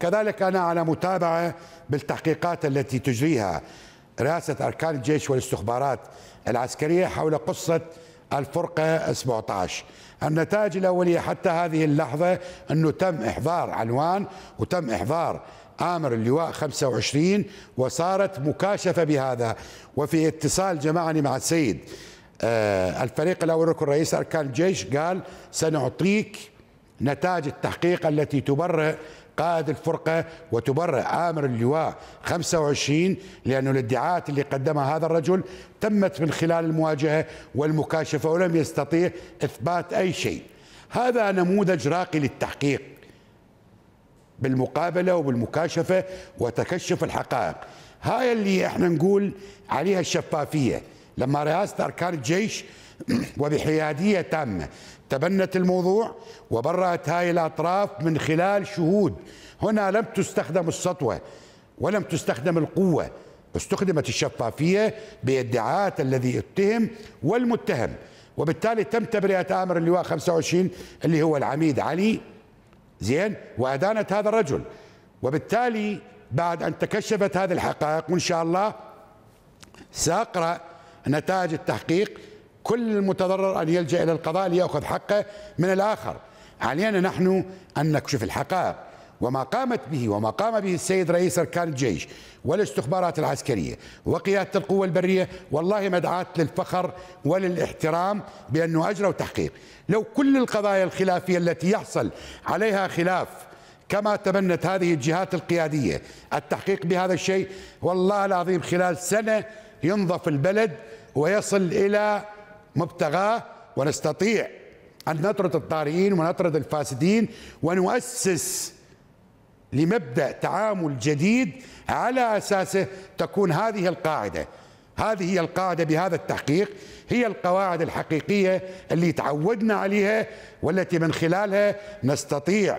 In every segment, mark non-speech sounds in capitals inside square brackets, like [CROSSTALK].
كذلك أنا على متابعة بالتحقيقات التي تجريها رئاسة أركان الجيش والاستخبارات العسكرية حول قصة الفرقة 17 النتائج الأولية حتى هذه اللحظة أنه تم إحضار عنوان وتم إحضار آمر اللواء 25 وصارت مكاشفة بهذا وفي اتصال جمعني مع السيد آه، الفريق الأول ركن رئيس أركان الجيش قال سنعطيك نتاج التحقيق التي تبرئ قائد الفرقة وتبرئ عامر اللواء 25 لأن الادعاءات اللي قدمها هذا الرجل تمت من خلال المواجهة والمكاشفة ولم يستطيع إثبات أي شيء هذا نموذج راقي للتحقيق بالمقابلة وبالمكاشفة وتكشف الحقائق هاي اللي احنا نقول عليها الشفافية لما رئاسة أركان الجيش [CLEARS THROAT] وبحيادية تامة تبنت الموضوع وبرأت هاي الأطراف من خلال شهود هنا لم تستخدم السطوة ولم تستخدم القوة استخدمت الشفافية بادعاءات الذي اتهم والمتهم وبالتالي تم تبرئة آمر اللواء 25 اللي هو العميد علي زين وأدانت هذا الرجل وبالتالي بعد أن تكشفت هذه الحقائق وإن شاء الله سأقرأ نتائج التحقيق كل المتضرر أن يلجأ إلى القضاء ليأخذ حقه من الآخر علينا نحن أن نكشف الحقائق وما قامت به وما قام به السيد رئيس أركان الجيش والاستخبارات العسكرية وقيادة القوة البرية والله مدعاة للفخر وللاحترام بأنه أجروا تحقيق لو كل القضايا الخلافية التي يحصل عليها خلاف كما تبنت هذه الجهات القيادية التحقيق بهذا الشيء والله العظيم خلال سنة ينظف البلد ويصل إلى مبتغاه ونستطيع أن نطرد الطارئين ونطرد الفاسدين ونؤسس لمبدأ تعامل جديد على أساسه تكون هذه القاعدة هذه هي القاعدة بهذا التحقيق هي القواعد الحقيقية اللي تعودنا عليها والتي من خلالها نستطيع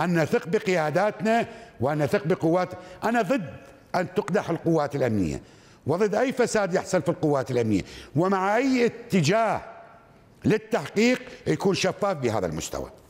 أن نثق بقياداتنا وأن نثق بقوات أنا ضد أن تقدح القوات الأمنية وضد أي فساد يحصل في القوات الأمنية ومع أي اتجاه للتحقيق يكون شفاف بهذا المستوى